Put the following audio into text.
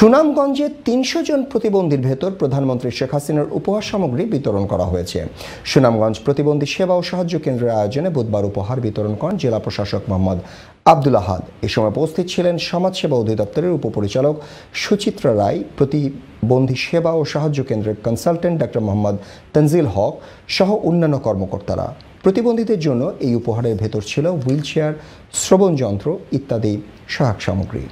সুনামগঞ্জে তিনশো জন প্রতিবন্ধীর ভেতর প্রধানমন্ত্রী শেখ হাসিনার উপহার সামগ্রী বিতরণ করা হয়েছে সুনামগঞ্জ প্রতিবন্ধী সেবা ও সাহায্য কেন্দ্রের আয়োজনে বুধবার উপহার বিতরণ করেন জেলা প্রশাসক মোহাম্মদ আব্দুল আহাদ এ সময় উপস্থিত ছিলেন সমাজসেবা অধিদপ্তরের উপপরিচালক সুচিত্রা রায় প্রতিবন্ধী সেবা ও সাহায্য কেন্দ্রের কনসালটেন্ট ডাক্তার মোহাম্মদ তনজিল হক সহ অন্যান্য কর্মকর্তারা প্রতিবন্ধীদের জন্য এই উপহারের ভেতর ছিল হুইল চেয়ার শ্রবণযন্ত্র ইত্যাদি সহায়ক সামগ্রী